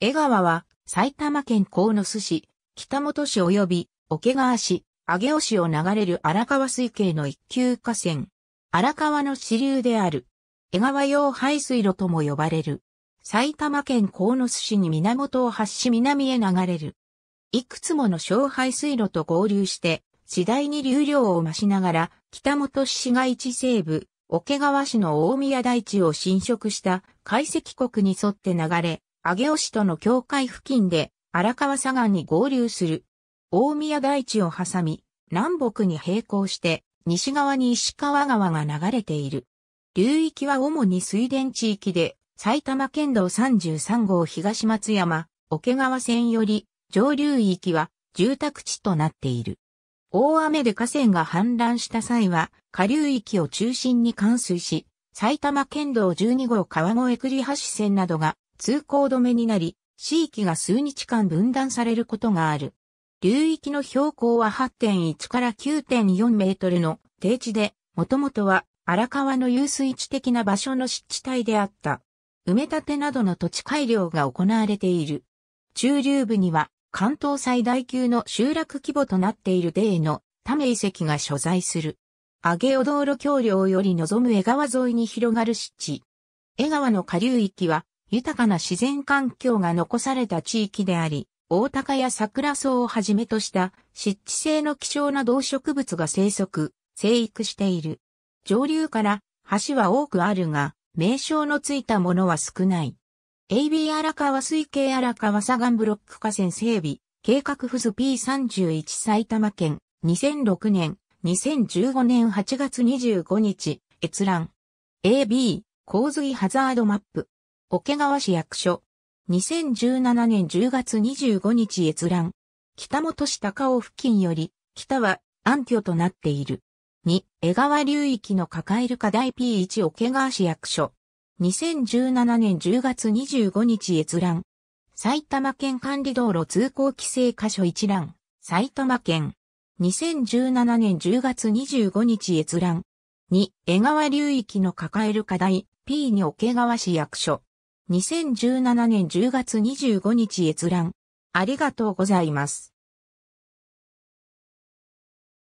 江川は埼玉県鴻巣市、北本市及び桶川市、上尾市を流れる荒川水系の一級河川。荒川の支流である。江川用排水路とも呼ばれる。埼玉県鴻巣市に源を発し南へ流れる。いくつもの小排水路と合流して、次第に流量を増しながら、北本市市街地西部、桶川市の大宮台地を侵食した海石国に沿って流れ、上尾市との境界付近で荒川佐賀に合流する。大宮台地を挟み、南北に並行して西側に石川川が流れている。流域は主に水田地域で、埼玉県道33号東松山、桶川線より上流域は住宅地となっている。大雨で河川が氾濫した際は、下流域を中心に冠水し、埼玉県道12号川越栗橋線などが通行止めになり、地域が数日間分断されることがある。流域の標高は8.1から9.4メートルの低地で、もともとは荒川の遊水地的な場所の湿地帯であった。埋め立てなどの土地改良が行われている。中流部には関東最大級の集落規模となっているデーのため遺跡が所在する。上尾道路橋梁より望む江川沿いに広がる湿地。江川の下流域は豊かな自然環境が残された地域であり、大高や桜草をはじめとした湿地性の希少な動植物が生息、生育している。上流から橋は多くあるが、名称のついたものは少ない。AB 荒川水系荒川砂岩ブロック河川整備、計画付図 P31 埼玉県、2006年、2015年8月25日、閲覧。AB、洪水ハザードマップ。桶川市役所。2017年10月25日閲覧。北本市高尾付近より、北は暗居となっている。2、江川流域の抱える課題 P1 桶川市役所。2017年10月25日閲覧。埼玉県管理道路通行規制箇所一覧。埼玉県。2017年10月25日閲覧。2、江川流域の抱える課題 P2 桶川市役所。2017年10月25日閲覧。ありがとうございます。